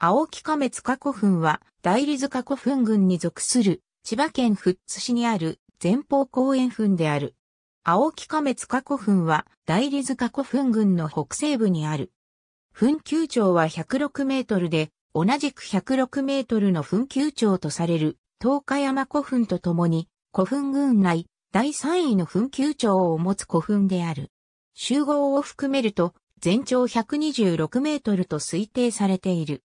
青木亀塚古墳は、大理塚古墳群に属する、千葉県富津市にある前方公園墳である。青木亀塚古墳は、大理塚古墳群の北西部にある。墳丘長は106メートルで、同じく106メートルの墳丘長とされる、東海山古墳とともに、古墳群内、第3位の墳丘長を持つ古墳である。集合を含めると、全長126メートルと推定されている。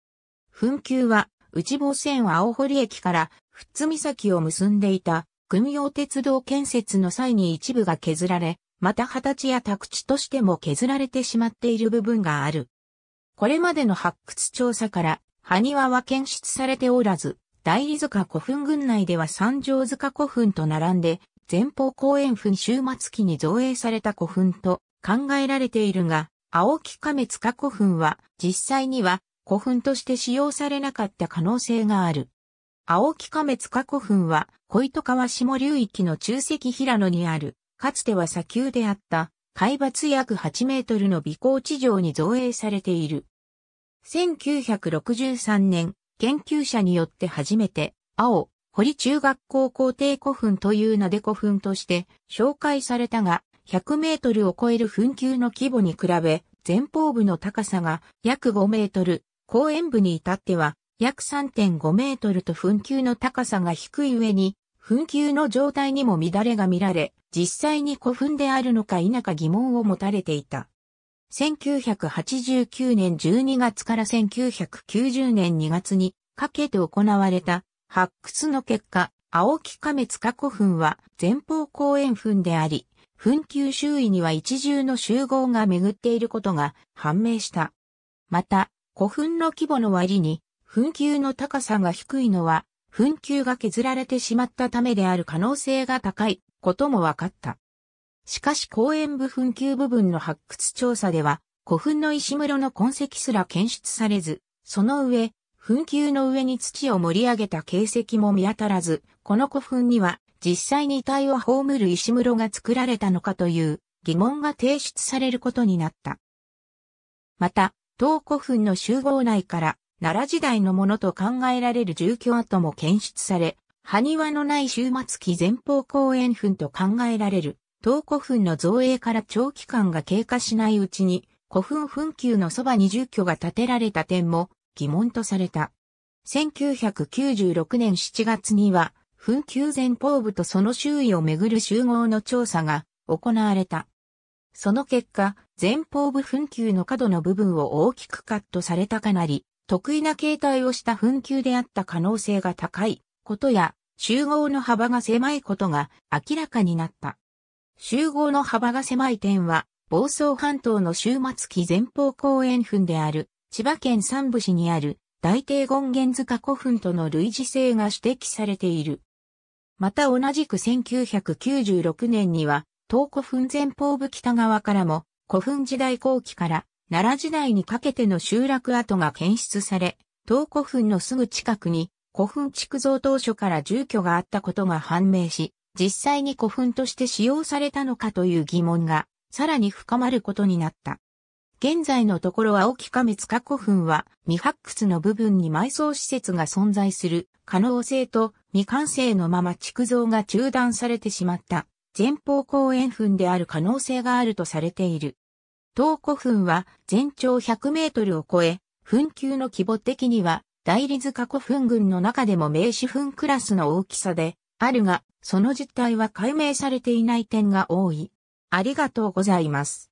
墳丘は、内房線青堀駅から富津岬を結んでいた、組用鉄道建設の際に一部が削られ、また歳や宅地としても削られてしまっている部分がある。これまでの発掘調査から、埴輪は検出されておらず、大理塚古墳群内では三条塚古墳と並んで、前方後円墳終末期に造営された古墳と考えられているが、青木亀塚古墳は実際には古墳として使用されなかった可能性がある。青木亀塚古墳は、小糸川下流域の中石平野にある、かつては砂丘であった、海抜約8メートルの微光地上に造営されている。1963年、研究者によって初めて、青、堀中学校校庭古墳という名で古墳として紹介されたが、100メートルを超える墳丘の規模に比べ、前方部の高さが約5メートル、公園部に至っては、約3.5メートルと噴球の高さが低い上に、噴球の状態にも乱れが見られ、実際に古墳であるのか否か疑問を持たれていた。1989年12月から1990年2月にかけて行われた発掘の結果、青木亀塚古墳は前方公園墳であり、墳球周囲には一重の集合が巡っていることが判明した。また、古墳の規模の割に、墳丘の高さが低いのは、墳丘が削られてしまったためである可能性が高いことも分かった。しかし公園部墳丘部分の発掘調査では、古墳の石室の痕跡すら検出されず、その上、墳丘の上に土を盛り上げた形跡も見当たらず、この古墳には実際に遺体を葬る石室が作られたのかという疑問が提出されることになった。また、東古墳の集合内から奈良時代のものと考えられる住居跡も検出され、埴輪のない終末期前方後円墳と考えられる東古墳の造営から長期間が経過しないうちに古墳墳丘のそばに住居が建てられた点も疑問とされた。1996年7月には、墳丘前方部とその周囲をめぐる集合の調査が行われた。その結果、前方部紛球の角の部分を大きくカットされたかなり、得意な形態をした紛球であった可能性が高いことや、集合の幅が狭いことが明らかになった。集合の幅が狭い点は、房総半島の終末期前方公園墳である、千葉県三部市にある大帝権現塚古墳との類似性が指摘されている。また同じく1996年には、東古墳前方部北側からも、古墳時代後期から奈良時代にかけての集落跡が検出され、東古墳のすぐ近くに古墳築造当初から住居があったことが判明し、実際に古墳として使用されたのかという疑問がさらに深まることになった。現在のところ青木亀塚古墳は未発掘の部分に埋葬施設が存在する可能性と未完成のまま築造が中断されてしまった前方後円墳である可能性があるとされている。東古墳は全長100メートルを超え、墳丘の規模的には大理塚古墳群の中でも名詞墳クラスの大きさであるが、その実態は解明されていない点が多い。ありがとうございます。